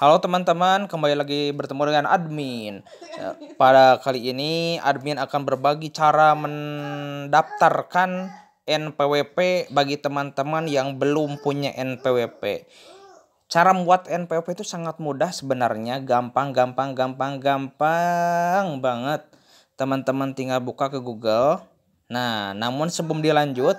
Halo teman-teman, kembali lagi bertemu dengan admin. Ya, pada kali ini admin akan berbagi cara mendaftarkan NPWP bagi teman-teman yang belum punya NPWP. Cara membuat NPWP itu sangat mudah sebenarnya, gampang gampang gampang gampang banget. Teman-teman tinggal buka ke Google. Nah, namun sebelum dilanjut,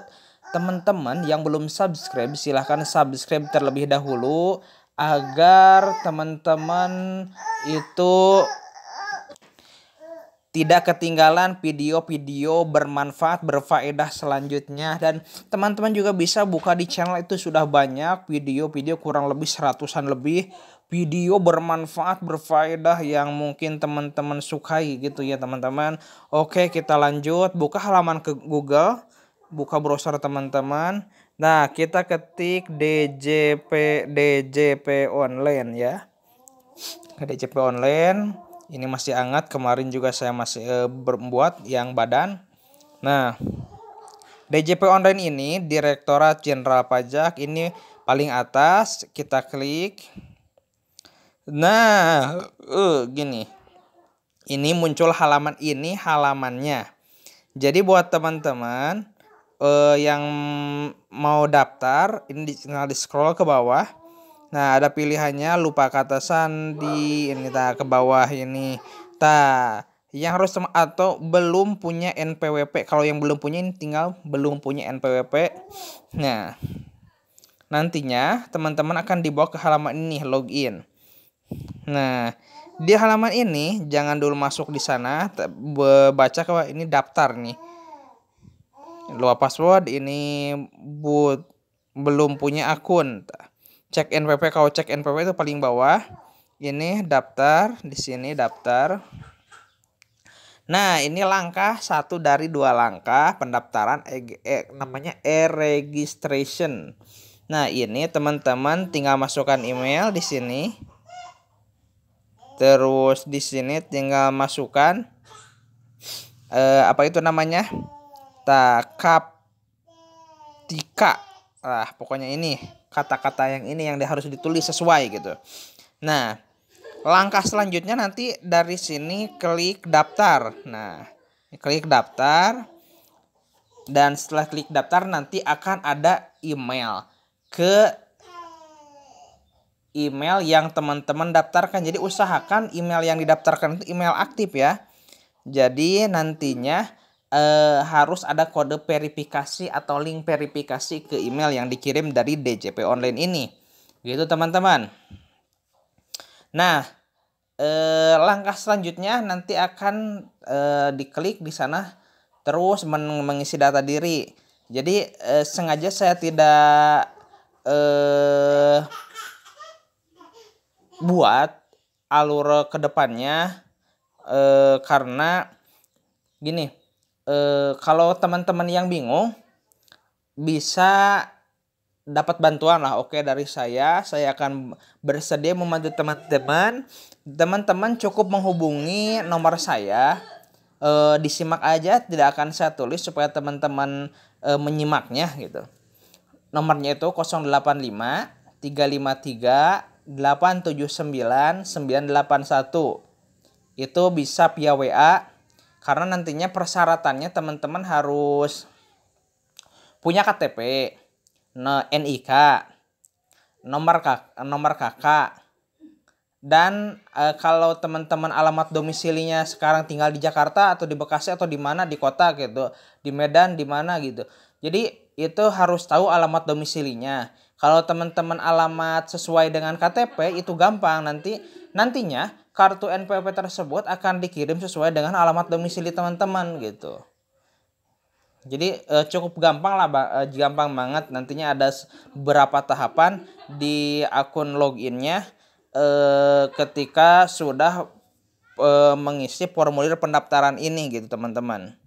teman-teman yang belum subscribe silahkan subscribe terlebih dahulu agar teman-teman itu tidak ketinggalan video-video bermanfaat, berfaedah selanjutnya dan teman-teman juga bisa buka di channel itu sudah banyak video-video kurang lebih seratusan lebih video bermanfaat, berfaedah yang mungkin teman-teman sukai gitu ya teman-teman. Oke, kita lanjut buka halaman ke Google, buka browser teman-teman. Nah, kita ketik DJP DJP online ya. DJP online ini masih hangat kemarin juga saya masih e, berbuat yang badan. Nah, DJP online ini Direktorat Jenderal Pajak ini paling atas kita klik. Nah, uh, gini. Ini muncul halaman ini halamannya. Jadi buat teman-teman uh, yang mau daftar ini di, tinggal di scroll ke bawah nah ada pilihannya lupa kata sandi ini kita ke bawah ini ta yang harus atau belum punya NPWP kalau yang belum punya ini tinggal belum punya NPWP nah nantinya teman-teman akan dibawa ke halaman ini login nah di halaman ini jangan dulu masuk di sana baca ke ini daftar nih lupa password ini boot belum punya akun cek npp kalau cek npp itu paling bawah ini daftar di sini daftar Nah, ini langkah satu dari dua langkah pendaftaran e, e, namanya e-registration. Nah, ini teman-teman tinggal masukkan email di sini. Terus di sini tinggal masukkan eh, apa itu namanya? takap tika lah pokoknya ini kata-kata yang ini yang harus ditulis sesuai gitu nah langkah selanjutnya nanti dari sini klik daftar nah klik daftar dan setelah klik daftar nanti akan ada email ke email yang teman-teman daftarkan jadi usahakan email yang didaftarkan itu email aktif ya jadi nantinya eh, harus ada kode verifikasi atau link verifikasi ke email yang dikirim dari DJP online ini. Gitu teman-teman. Nah, eh, langkah selanjutnya nanti akan eh, diklik di sana terus men mengisi data diri. Jadi eh, sengaja saya tidak eh, buat alur kedepannya eh, karena gini Eh, kalau teman-teman yang bingung bisa dapat bantuan lah oke dari saya saya akan bersedia membantu teman-teman teman-teman cukup menghubungi nomor saya e, disimak aja tidak akan saya tulis supaya teman-teman e, menyimaknya gitu nomornya itu 085 353 879 981 itu bisa via WA karena nantinya persyaratannya teman-teman harus punya KTP, NIK, nomor kak, nomor kakak, Dan e, kalau teman-teman alamat domisilinya sekarang tinggal di Jakarta atau di Bekasi atau di mana di kota gitu, di Medan di mana gitu. Jadi itu harus tahu alamat domisilinya. Kalau teman-teman alamat sesuai dengan KTP itu gampang nanti nantinya kartu NPWP tersebut akan dikirim sesuai dengan alamat domisili teman-teman gitu. Jadi eh, cukup gampang lah, eh, gampang banget. Nantinya ada beberapa tahapan di akun loginnya eh, ketika sudah eh, mengisi formulir pendaftaran ini gitu teman-teman.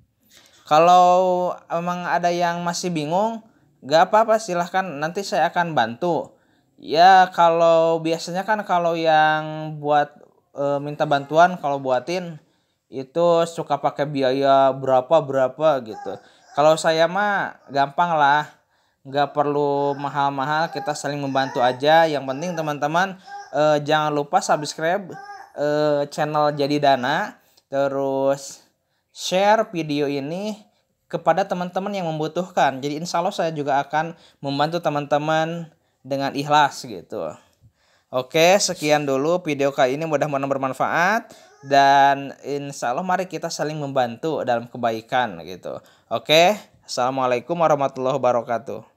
Kalau emang ada yang masih bingung, Gak apa-apa silahkan nanti saya akan bantu. Ya kalau biasanya kan kalau yang buat e, minta bantuan kalau buatin itu suka pakai biaya berapa berapa gitu. Kalau saya mah gampang lah Gak perlu mahal-mahal kita saling membantu aja yang penting teman-teman eh, jangan lupa subscribe eh, channel jadi dana terus share video ini kepada teman-teman yang membutuhkan. Jadi insya Allah saya juga akan membantu teman-teman dengan ikhlas gitu. Oke, sekian dulu video kali ini mudah-mudahan bermanfaat dan insya Allah mari kita saling membantu dalam kebaikan gitu. Oke, Assalamualaikum warahmatullahi wabarakatuh.